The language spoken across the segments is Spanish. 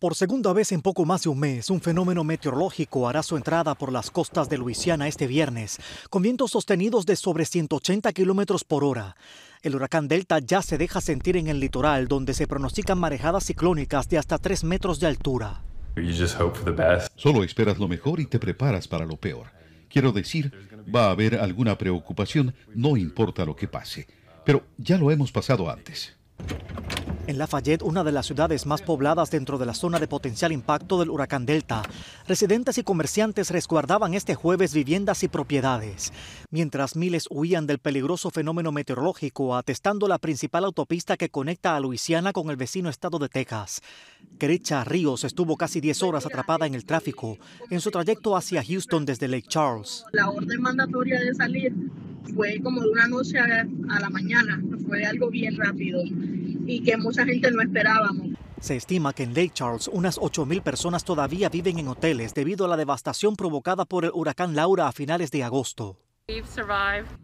Por segunda vez en poco más de un mes, un fenómeno meteorológico hará su entrada por las costas de Luisiana este viernes, con vientos sostenidos de sobre 180 kilómetros por hora. El huracán Delta ya se deja sentir en el litoral, donde se pronostican marejadas ciclónicas de hasta 3 metros de altura. Solo esperas lo mejor y te preparas para lo peor. Quiero decir, va a haber alguna preocupación, no importa lo que pase. Pero ya lo hemos pasado antes. En Lafayette, una de las ciudades más pobladas dentro de la zona de potencial impacto del huracán Delta, residentes y comerciantes resguardaban este jueves viviendas y propiedades, mientras miles huían del peligroso fenómeno meteorológico atestando la principal autopista que conecta a Luisiana con el vecino estado de Texas. Kerecha Ríos estuvo casi 10 horas atrapada en el tráfico en su trayecto hacia Houston desde Lake Charles. La orden mandatoria de salir fue como de una noche a la mañana, fue algo bien rápido y que mucha gente no esperábamos. Se estima que en Lake Charles unas 8.000 personas todavía viven en hoteles debido a la devastación provocada por el huracán Laura a finales de agosto.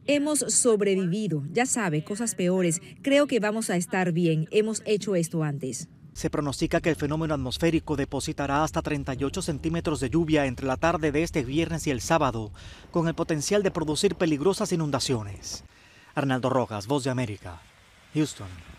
Hemos sobrevivido, ya sabe, cosas peores. Creo que vamos a estar bien. Hemos hecho esto antes. Se pronostica que el fenómeno atmosférico depositará hasta 38 centímetros de lluvia entre la tarde de este viernes y el sábado, con el potencial de producir peligrosas inundaciones. Arnaldo Rojas, Voz de América, Houston.